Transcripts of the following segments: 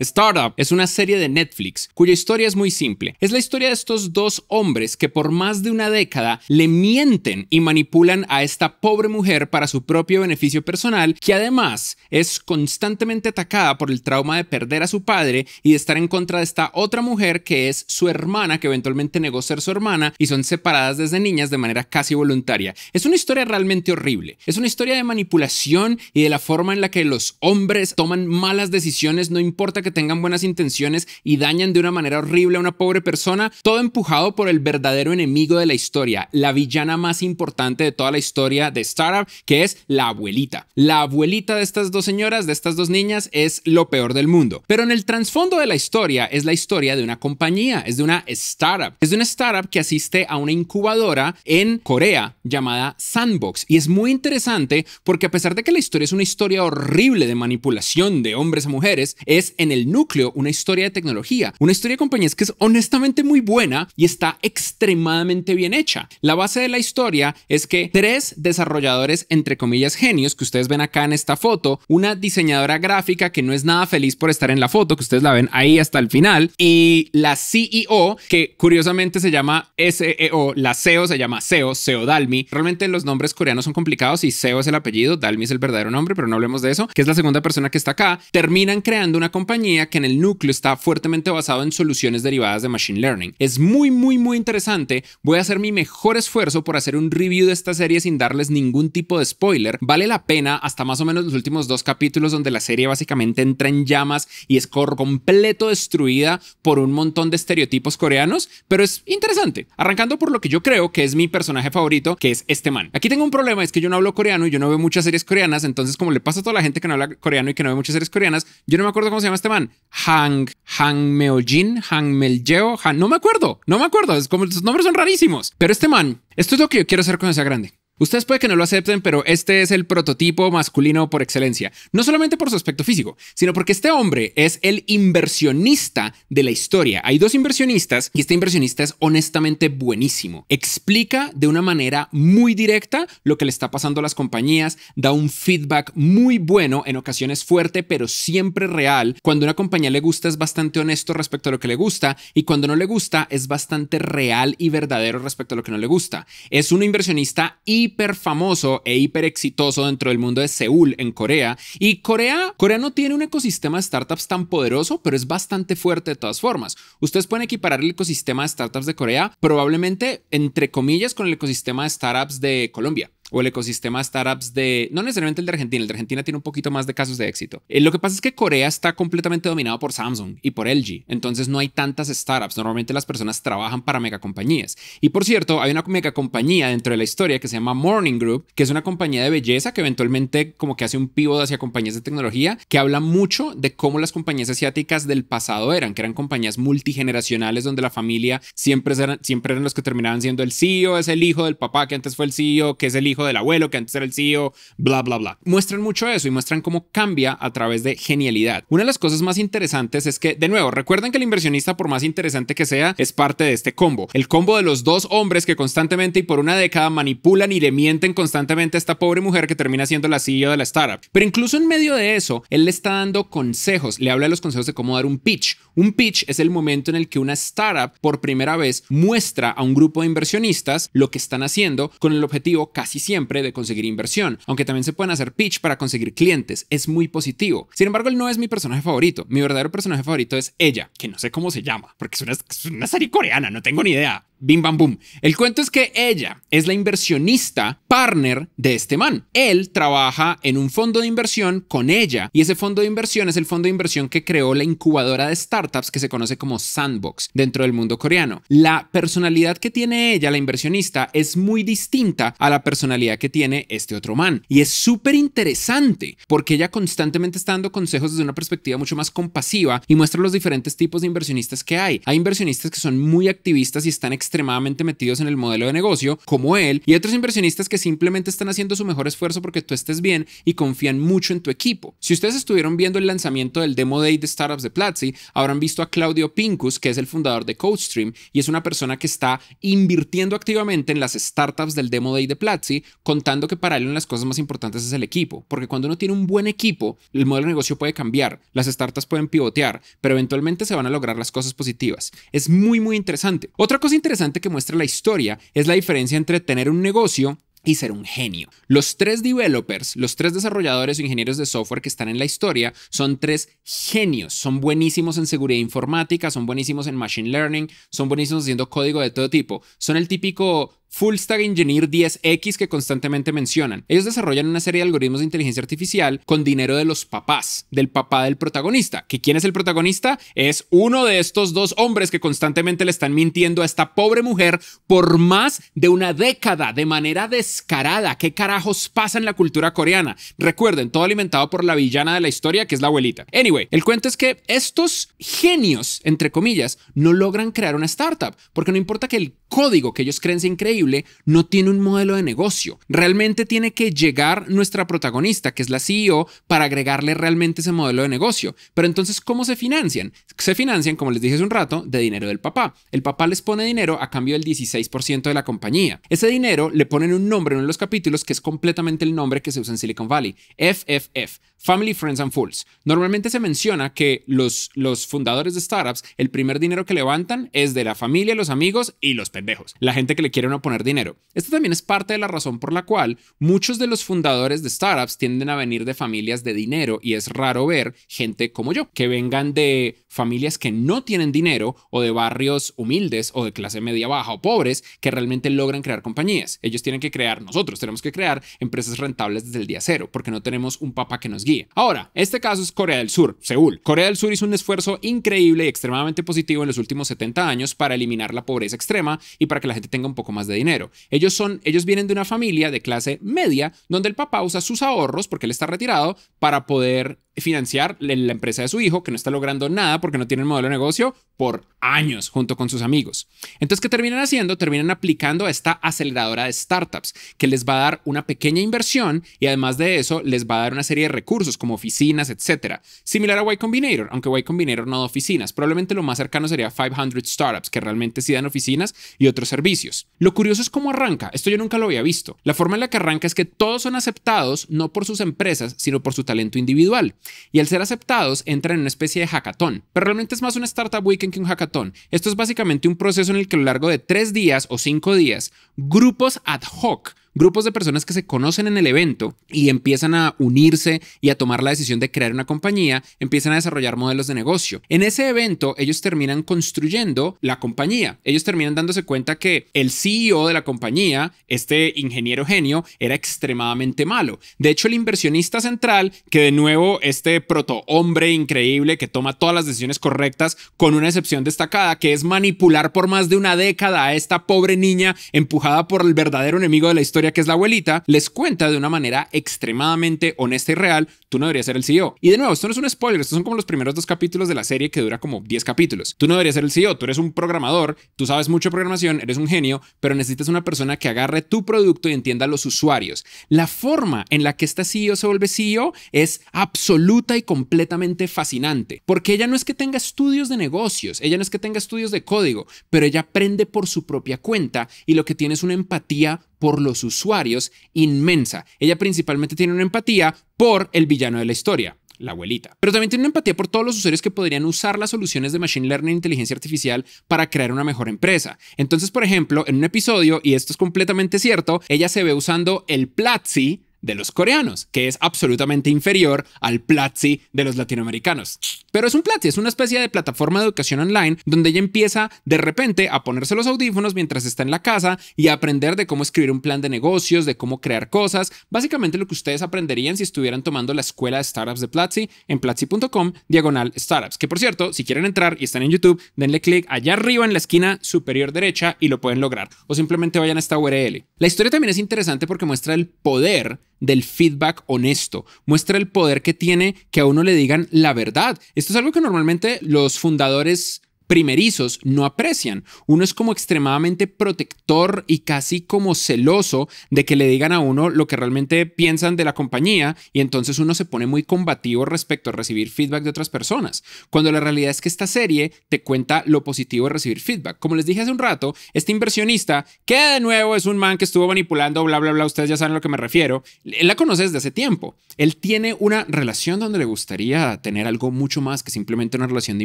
Startup es una serie de Netflix cuya historia es muy simple. Es la historia de estos dos hombres que por más de una década le mienten y manipulan a esta pobre mujer para su propio beneficio personal, que además es constantemente atacada por el trauma de perder a su padre y de estar en contra de esta otra mujer que es su hermana, que eventualmente negó ser su hermana y son separadas desde niñas de manera casi voluntaria. Es una historia realmente horrible. Es una historia de manipulación y de la forma en la que los hombres toman malas decisiones, no importa que tengan buenas intenciones y dañan de una manera horrible a una pobre persona, todo empujado por el verdadero enemigo de la historia, la villana más importante de toda la historia de Startup, que es la abuelita. La abuelita de estas dos señoras, de estas dos niñas, es lo peor del mundo. Pero en el trasfondo de la historia es la historia de una compañía, es de una startup, es de una startup que asiste a una incubadora en Corea llamada Sandbox. Y es muy interesante porque a pesar de que la historia es una historia horrible de manipulación de hombres a mujeres, es en el el núcleo una historia de tecnología, una historia de compañías que es honestamente muy buena y está extremadamente bien hecha. La base de la historia es que tres desarrolladores, entre comillas, genios, que ustedes ven acá en esta foto, una diseñadora gráfica que no es nada feliz por estar en la foto, que ustedes la ven ahí hasta el final, y la CEO, que curiosamente se llama SEO, la CEO se llama SEO, SEO Dalmi. Realmente los nombres coreanos son complicados y SEO es el apellido, Dalmi es el verdadero nombre, pero no hablemos de eso, que es la segunda persona que está acá, terminan creando una compañía que en el núcleo está fuertemente basado en soluciones derivadas de Machine Learning. Es muy, muy, muy interesante. Voy a hacer mi mejor esfuerzo por hacer un review de esta serie sin darles ningún tipo de spoiler. Vale la pena hasta más o menos los últimos dos capítulos donde la serie básicamente entra en llamas y es completo destruida por un montón de estereotipos coreanos, pero es interesante. Arrancando por lo que yo creo que es mi personaje favorito, que es este man. Aquí tengo un problema, es que yo no hablo coreano y yo no veo muchas series coreanas, entonces como le pasa a toda la gente que no habla coreano y que no ve muchas series coreanas, yo no me acuerdo cómo se llama este man? Hang, Hang Meojin, Hang Meljeo, Han, no me acuerdo, no me acuerdo, es como los nombres son rarísimos. Pero este man, esto es lo que yo quiero hacer cuando sea grande. Ustedes puede que no lo acepten, pero este es el prototipo masculino por excelencia, no solamente por su aspecto físico, sino porque este hombre es el inversionista de la historia. Hay dos inversionistas y este inversionista es honestamente buenísimo. Explica de una manera muy directa lo que le está pasando a las compañías, da un feedback muy bueno, en ocasiones fuerte, pero siempre real. Cuando una compañía le gusta es bastante honesto respecto a lo que le gusta y cuando no le gusta es bastante real y verdadero respecto a lo que no le gusta. Es un inversionista y hiper famoso e hiper exitoso dentro del mundo de Seúl en Corea. Y Corea, Corea no tiene un ecosistema de startups tan poderoso, pero es bastante fuerte de todas formas. Ustedes pueden equiparar el ecosistema de startups de Corea probablemente, entre comillas, con el ecosistema de startups de Colombia o el ecosistema de startups de, no necesariamente el de Argentina, el de Argentina tiene un poquito más de casos de éxito. Eh, lo que pasa es que Corea está completamente dominado por Samsung y por LG, entonces no hay tantas startups, normalmente las personas trabajan para megacompañías. Y por cierto, hay una megacompañía dentro de la historia que se llama Morning Group, que es una compañía de belleza que eventualmente como que hace un pívot hacia compañías de tecnología, que habla mucho de cómo las compañías asiáticas del pasado eran, que eran compañías multigeneracionales donde la familia siempre eran, siempre eran los que terminaban siendo el CEO, es el hijo del papá que antes fue el CEO, que es el hijo del abuelo que antes era el CEO, bla, bla, bla. Muestran mucho eso y muestran cómo cambia a través de genialidad. Una de las cosas más interesantes es que, de nuevo, recuerden que el inversionista, por más interesante que sea, es parte de este combo. El combo de los dos hombres que constantemente y por una década manipulan y le mienten constantemente a esta pobre mujer que termina siendo la CEO de la startup. Pero incluso en medio de eso, él le está dando consejos, le habla de los consejos de cómo dar un pitch. Un pitch es el momento en el que una startup por primera vez muestra a un grupo de inversionistas lo que están haciendo con el objetivo casi siempre de conseguir inversión, aunque también se pueden hacer pitch para conseguir clientes, es muy positivo. Sin embargo, él no es mi personaje favorito, mi verdadero personaje favorito es ella, que no sé cómo se llama, porque es una, serie coreana, no tengo ni idea. Bim bam boom. El cuento es que ella es la inversionista partner de este man. Él trabaja en un fondo de inversión con ella y ese fondo de inversión es el fondo de inversión que creó la incubadora de startups que se conoce como Sandbox dentro del mundo coreano. La personalidad que tiene ella, la inversionista, es muy distinta a la personalidad que tiene este otro man. Y es súper interesante porque ella constantemente está dando consejos desde una perspectiva mucho más compasiva y muestra los diferentes tipos de inversionistas que hay. Hay inversionistas que son muy activistas y están extremadamente metidos en el modelo de negocio, como él, y otros inversionistas que simplemente están haciendo su mejor esfuerzo porque tú estés bien y confían mucho en tu equipo. Si ustedes estuvieron viendo el lanzamiento del Demo Day de Startups de Platzi, habrán visto a Claudio Pincus, que es el fundador de CodeStream y es una persona que está invirtiendo activamente en las startups del Demo Day de Platzi contando que para él una de las cosas más importantes es el equipo, porque cuando uno tiene un buen equipo, el modelo de negocio puede cambiar, las startups pueden pivotear, pero eventualmente se van a lograr las cosas positivas. Es muy, muy interesante. Otra cosa interesante que muestra la historia es la diferencia entre tener un negocio y ser un genio. Los tres developers, los tres desarrolladores o ingenieros de software que están en la historia son tres genios. Son buenísimos en seguridad informática, son buenísimos en machine learning, son buenísimos haciendo código de todo tipo. Son el típico Full Stack Engineer 10X que constantemente mencionan. Ellos desarrollan una serie de algoritmos de inteligencia artificial con dinero de los papás, del papá del protagonista. ¿Que quién es el protagonista? Es uno de estos dos hombres que constantemente le están mintiendo a esta pobre mujer por más de una década de manera descarada. ¿Qué carajos pasa en la cultura coreana? Recuerden, todo alimentado por la villana de la historia que es la abuelita. Anyway, el cuento es que estos genios, entre comillas, no logran crear una startup porque no importa que el código que ellos creen sea increíble, no tiene un modelo de negocio. Realmente tiene que llegar nuestra protagonista, que es la CEO, para agregarle realmente ese modelo de negocio. Pero entonces, ¿cómo se financian? Se financian, como les dije hace un rato, de dinero del papá. El papá les pone dinero a cambio del 16% de la compañía. Ese dinero le ponen un nombre en uno de los capítulos que es completamente el nombre que se usa en Silicon Valley, FFF, Family, Friends and Fools. Normalmente se menciona que los, los fundadores de startups, el primer dinero que levantan es de la familia, los amigos y los pendejos, la gente que le quiere una poner dinero. Esto también es parte de la razón por la cual muchos de los fundadores de startups tienden a venir de familias de dinero y es raro ver gente como yo, que vengan de familias que no tienen dinero o de barrios humildes o de clase media baja o pobres que realmente logran crear compañías. Ellos tienen que crear, nosotros tenemos que crear empresas rentables desde el día cero porque no tenemos un papá que nos guíe. Ahora, este caso es Corea del Sur, Seúl. Corea del Sur hizo un esfuerzo increíble y extremadamente positivo en los últimos 70 años para eliminar la pobreza extrema y para que la gente tenga un poco más de dinero. Ellos, son, ellos vienen de una familia de clase media donde el papá usa sus ahorros, porque él está retirado, para poder financiar la empresa de su hijo, que no está logrando nada porque no tiene el modelo de negocio por años junto con sus amigos. Entonces, ¿qué terminan haciendo? Terminan aplicando a esta aceleradora de startups que les va a dar una pequeña inversión y además de eso les va a dar una serie de recursos como oficinas, etcétera. Similar a Y Combinator, aunque Y Combinator no da oficinas. Probablemente lo más cercano sería 500 Startups, que realmente sí dan oficinas y otros servicios. Lo curioso es cómo arranca. Esto yo nunca lo había visto. La forma en la que arranca es que todos son aceptados no por sus empresas, sino por su talento individual. Y al ser aceptados, entran en una especie de hackathon. Pero realmente es más un startup weekend que un hackathon. Esto es básicamente un proceso en el que a lo largo de tres días o cinco días, grupos ad hoc grupos de personas que se conocen en el evento y empiezan a unirse y a tomar la decisión de crear una compañía, empiezan a desarrollar modelos de negocio. En ese evento ellos terminan construyendo la compañía. Ellos terminan dándose cuenta que el CEO de la compañía, este ingeniero genio, era extremadamente malo. De hecho, el inversionista central, que de nuevo este proto hombre increíble que toma todas las decisiones correctas con una excepción destacada, que es manipular por más de una década a esta pobre niña empujada por el verdadero enemigo de la historia que es la abuelita, les cuenta de una manera extremadamente honesta y real, tú no deberías ser el CEO. Y de nuevo, esto no es un spoiler, estos son como los primeros dos capítulos de la serie que dura como 10 capítulos. Tú no deberías ser el CEO, tú eres un programador, tú sabes mucho programación, eres un genio, pero necesitas una persona que agarre tu producto y entienda a los usuarios. La forma en la que esta CEO se vuelve CEO es absoluta y completamente fascinante, porque ella no es que tenga estudios de negocios, ella no es que tenga estudios de código, pero ella aprende por su propia cuenta y lo que tiene es una empatía por los usuarios inmensa. Ella principalmente tiene una empatía por el villano de la historia, la abuelita. Pero también tiene una empatía por todos los usuarios que podrían usar las soluciones de Machine Learning e inteligencia artificial para crear una mejor empresa. Entonces, por ejemplo, en un episodio, y esto es completamente cierto, ella se ve usando el Platzi de los coreanos, que es absolutamente inferior al Platzi de los latinoamericanos. Pero es un Platzi, es una especie de plataforma de educación online donde ella empieza de repente a ponerse los audífonos mientras está en la casa y a aprender de cómo escribir un plan de negocios, de cómo crear cosas, básicamente lo que ustedes aprenderían si estuvieran tomando la escuela de startups de Platzi en platzi.com diagonal startups, que por cierto, si quieren entrar y están en YouTube, denle clic allá arriba en la esquina superior derecha y lo pueden lograr, o simplemente vayan a esta URL. La historia también es interesante porque muestra el poder del feedback honesto. Muestra el poder que tiene que a uno le digan la verdad. Esto es algo que normalmente los fundadores primerizos no aprecian. Uno es como extremadamente protector y casi como celoso de que le digan a uno lo que realmente piensan de la compañía y entonces uno se pone muy combativo respecto a recibir feedback de otras personas, cuando la realidad es que esta serie te cuenta lo positivo de recibir feedback. Como les dije hace un rato, este inversionista, que de nuevo es un man que estuvo manipulando, bla, bla, bla, ustedes ya saben a lo que me refiero, él la conoce desde hace tiempo. Él tiene una relación donde le gustaría tener algo mucho más que simplemente una relación de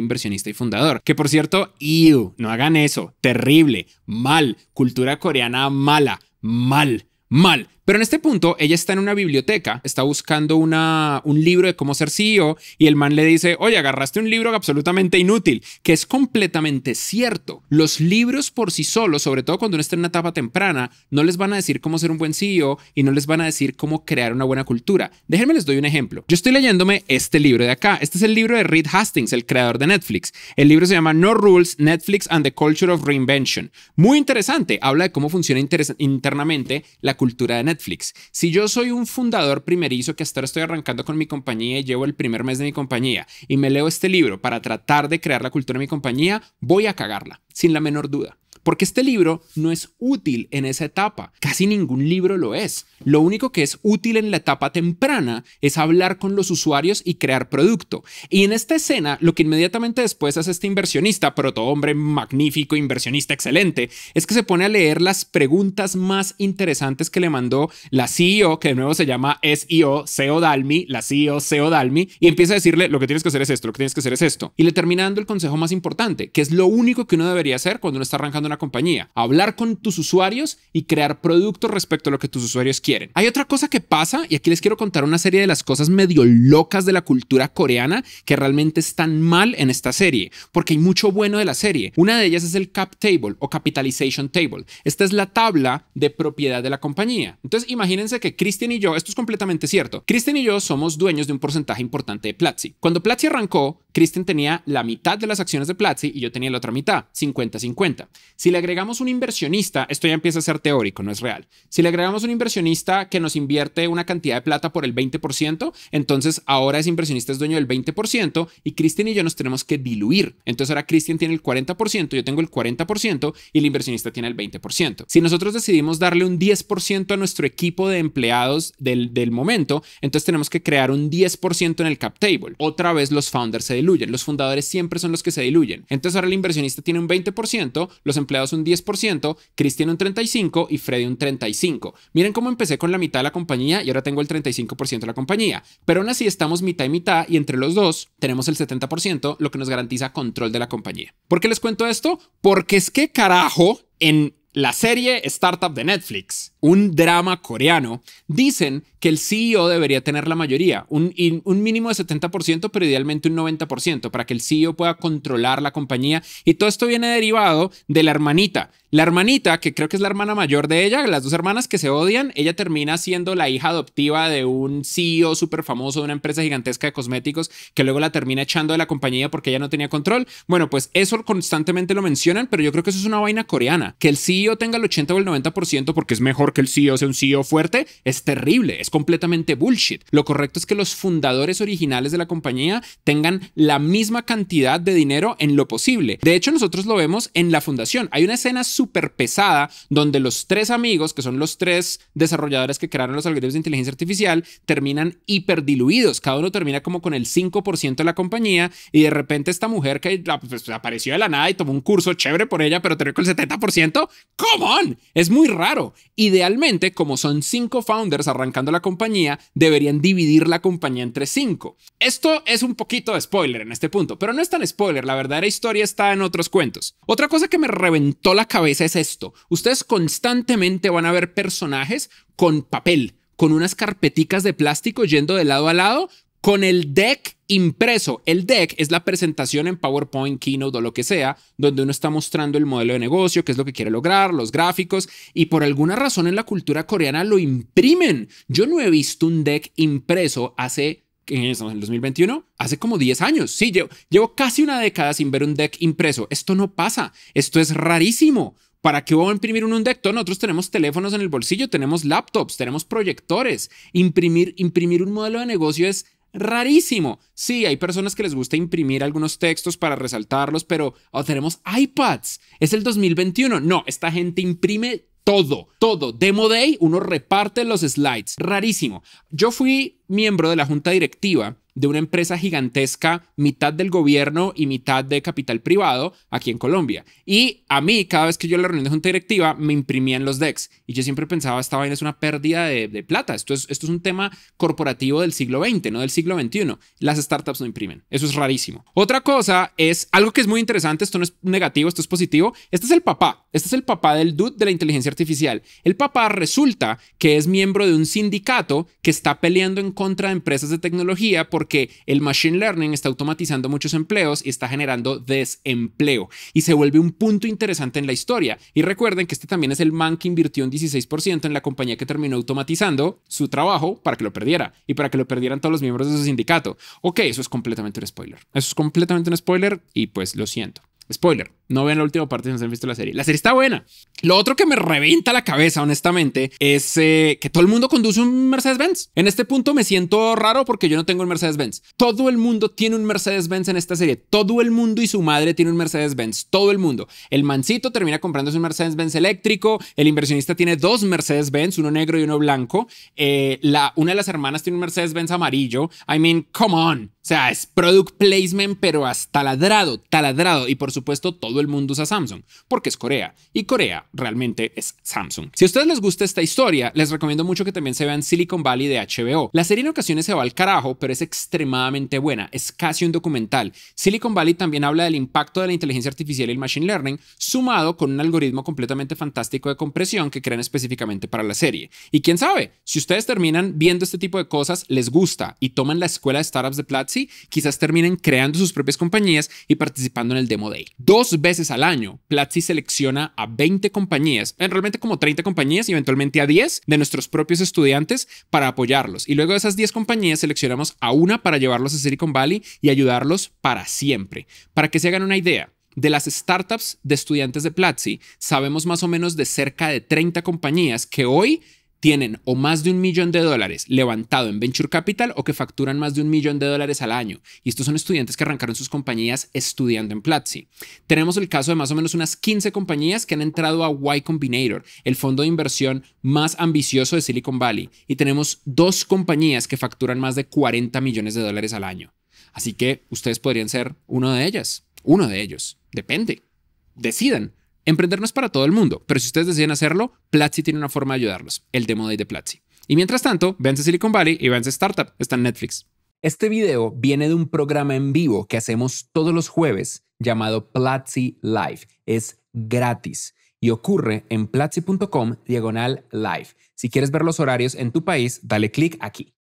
inversionista y fundador, que por cierto? no hagan eso. Terrible, mal. Cultura coreana mala, mal, mal. Pero en este punto, ella está en una biblioteca, está buscando una, un libro de cómo ser CEO y el man le dice, oye, agarraste un libro absolutamente inútil, que es completamente cierto. Los libros por sí solos, sobre todo cuando uno está en una etapa temprana, no les van a decir cómo ser un buen CEO y no les van a decir cómo crear una buena cultura. Déjenme les doy un ejemplo. Yo estoy leyéndome este libro de acá. Este es el libro de Reed Hastings, el creador de Netflix. El libro se llama No Rules, Netflix and the Culture of Reinvention. Muy interesante. Habla de cómo funciona internamente la cultura de Netflix. Netflix. Si yo soy un fundador primerizo que hasta ahora estoy arrancando con mi compañía y llevo el primer mes de mi compañía y me leo este libro para tratar de crear la cultura de mi compañía, voy a cagarla, sin la menor duda porque este libro no es útil en esa etapa, casi ningún libro lo es. Lo único que es útil en la etapa temprana es hablar con los usuarios y crear producto. Y en esta escena, lo que inmediatamente después hace este inversionista, pero hombre magnífico, inversionista excelente, es que se pone a leer las preguntas más interesantes que le mandó la CEO, que de nuevo se llama SEO, SEO Dalmi, la CEO, SEO Dalmi, y empieza a decirle lo que tienes que hacer es esto, lo que tienes que hacer es esto. Y le termina dando el consejo más importante, que es lo único que uno debería hacer cuando uno está arrancando una compañía, hablar con tus usuarios y crear productos respecto a lo que tus usuarios quieren. Hay otra cosa que pasa, y aquí les quiero contar una serie de las cosas medio locas de la cultura coreana que realmente están mal en esta serie, porque hay mucho bueno de la serie. Una de ellas es el cap table o capitalization table. Esta es la tabla de propiedad de la compañía. Entonces imagínense que Christian y yo, esto es completamente cierto, Christian y yo somos dueños de un porcentaje importante de Platzi. Cuando Platzi arrancó, Kristen tenía la mitad de las acciones de Platzi y yo tenía la otra mitad, 50-50. Si le agregamos un inversionista, esto ya empieza a ser teórico, no es real. Si le agregamos un inversionista que nos invierte una cantidad de plata por el 20%, entonces ahora ese inversionista es dueño del 20% y Kristen y yo nos tenemos que diluir. Entonces ahora Kristen tiene el 40%, yo tengo el 40% y el inversionista tiene el 20%. Si nosotros decidimos darle un 10% a nuestro equipo de empleados del, del momento, entonces tenemos que crear un 10% en el cap table. Otra vez los founders se diluyen. Los fundadores siempre son los que se diluyen. Entonces ahora el inversionista tiene un 20%, los empleados un 10%, Chris tiene un 35% y Freddy un 35%. Miren cómo empecé con la mitad de la compañía y ahora tengo el 35% de la compañía. Pero aún así estamos mitad y mitad y entre los dos tenemos el 70%, lo que nos garantiza control de la compañía. ¿Por qué les cuento esto? Porque es que carajo, en la serie Startup de Netflix, un drama coreano, dicen que el CEO debería tener la mayoría, un, mínimo de 70%, pero idealmente un 90%, para que el CEO pueda controlar la compañía. Y todo esto viene derivado de la hermanita. La hermanita, que creo que es la hermana mayor de ella, las dos hermanas que se odian, ella termina siendo la hija adoptiva de un CEO súper famoso de una empresa gigantesca de cosméticos que luego la termina echando de la compañía porque ella no tenía control. Bueno, pues eso constantemente lo mencionan, pero yo creo que eso es una vaina coreana. Que el CEO tenga el 80 o el 90% porque es mejor que el CEO sea un CEO fuerte, es terrible, es completamente bullshit. Lo correcto es que los fundadores originales de la compañía tengan la misma cantidad de dinero en lo posible. De hecho, nosotros lo vemos en la fundación. Hay una escena súper pesada donde los tres amigos, que son los tres desarrolladores que crearon los algoritmos de inteligencia artificial, terminan hiper diluidos. Cada uno termina como con el 5% de la compañía y de repente esta mujer que ah, pues, pues, apareció de la nada y tomó un curso chévere por ella, pero terminó con el 70%. ¡Come on! Es muy raro. Idealmente, como son cinco founders arrancando la compañía, deberían dividir la compañía entre cinco. Esto es un poquito de spoiler en este punto, pero no es tan spoiler, la verdadera historia está en otros cuentos. Otra cosa que me reventó la cabeza es esto. Ustedes constantemente van a ver personajes con papel con unas carpeticas de plástico yendo de lado a lado con el deck impreso. El deck es la presentación en PowerPoint, Keynote o lo que sea, donde uno está mostrando el modelo de negocio, qué es lo que quiere lograr, los gráficos, y por alguna razón en la cultura coreana lo imprimen. Yo no he visto un deck impreso hace, estamos en 2021, hace como 10 años. Sí, llevo, casi una década sin ver un deck impreso. Esto no pasa, esto es rarísimo. ¿Para qué voy a imprimir un deck? Nosotros tenemos teléfonos en el bolsillo, tenemos laptops, tenemos proyectores. Imprimir, imprimir un modelo de negocio es rarísimo. Sí, hay personas que les gusta imprimir algunos textos para resaltarlos, pero oh, tenemos iPads. Es el 2021. No, esta gente imprime todo, todo. Demo Day, uno reparte los slides. Rarísimo. Yo fui miembro de la junta directiva de una empresa gigantesca, mitad del gobierno y mitad de capital privado aquí en Colombia. Y a mí, cada vez que yo la reunión de junta directiva, me imprimían los decks. Y yo siempre pensaba, esta vaina es una pérdida de, plata. Esto es, esto es un tema corporativo del siglo XX, no del siglo XXI. Las startups no imprimen. Eso es rarísimo. Otra cosa es algo que es muy interesante. Esto no es negativo, esto es positivo. Este es el papá. Este es el papá del dude de la inteligencia artificial. El papá resulta que es miembro de un sindicato que está peleando en contra de empresas de tecnología porque el machine learning está automatizando muchos empleos y está generando desempleo y se vuelve un punto interesante en la historia. Y recuerden que este también es el man que invirtió un 16% en la compañía que terminó automatizando su trabajo para que lo perdiera y para que lo perdieran todos los miembros de su sindicato. Ok, eso es completamente un spoiler. Eso es completamente un spoiler y pues lo siento. Spoiler, no vean la última parte si no se han visto la serie. La serie está buena. Lo otro que me reventa la cabeza, honestamente, es eh, que todo el mundo conduce un Mercedes-Benz. En este punto me siento raro porque yo no tengo un Mercedes-Benz. Todo el mundo tiene un Mercedes-Benz en esta serie. Todo el mundo y su madre tiene un Mercedes-Benz. Todo el mundo. El mancito termina comprándose un Mercedes-Benz eléctrico. El inversionista tiene dos Mercedes-Benz, uno negro y uno blanco. Eh, la, una de las hermanas tiene un Mercedes-Benz amarillo. I mean, come on. O sea, es product placement, pero hasta ladrado, taladrado. Y por supuesto, todo todo el mundo usa Samsung, porque es Corea. Y Corea realmente es Samsung. Si a ustedes les gusta esta historia, les recomiendo mucho que también se vean Silicon Valley de HBO. La serie en ocasiones se va al carajo, pero es extremadamente buena. Es casi un documental. Silicon Valley también habla del impacto de la inteligencia artificial y el machine learning, sumado con un algoritmo completamente fantástico de compresión que crean específicamente para la serie. Y quién sabe, si ustedes terminan viendo este tipo de cosas, les gusta y toman la escuela de startups de Platzi, quizás terminen creando sus propias compañías y participando en el Demo Day. Dos veces al año, Platzi selecciona a 20 compañías, eh, realmente como 30 compañías y eventualmente a 10 de nuestros propios estudiantes para apoyarlos. Y luego de esas 10 compañías seleccionamos a una para llevarlos a Silicon Valley y ayudarlos para siempre. Para que se hagan una idea, de las startups de estudiantes de Platzi, sabemos más o menos de cerca de 30 compañías que hoy tienen o más de un millón de dólares levantado en venture capital o que facturan más de un millón de dólares al año. Y estos son estudiantes que arrancaron sus compañías estudiando en Platzi. Tenemos el caso de más o menos unas 15 compañías que han entrado a Y Combinator, el fondo de inversión más ambicioso de Silicon Valley. Y tenemos dos compañías que facturan más de 40 millones de dólares al año. Así que ustedes podrían ser uno de ellas, uno de ellos. Depende. Decidan. Emprendernos es para todo el mundo, pero si ustedes deciden hacerlo, Platzi tiene una forma de ayudarlos, el Demo Day de Platzi. Y mientras tanto, vence Silicon Valley y vence Startup, está en Netflix. Este video viene de un programa en vivo que hacemos todos los jueves llamado Platzi Live. Es gratis y ocurre en platzi.com diagonal live. Si quieres ver los horarios en tu país, dale clic aquí.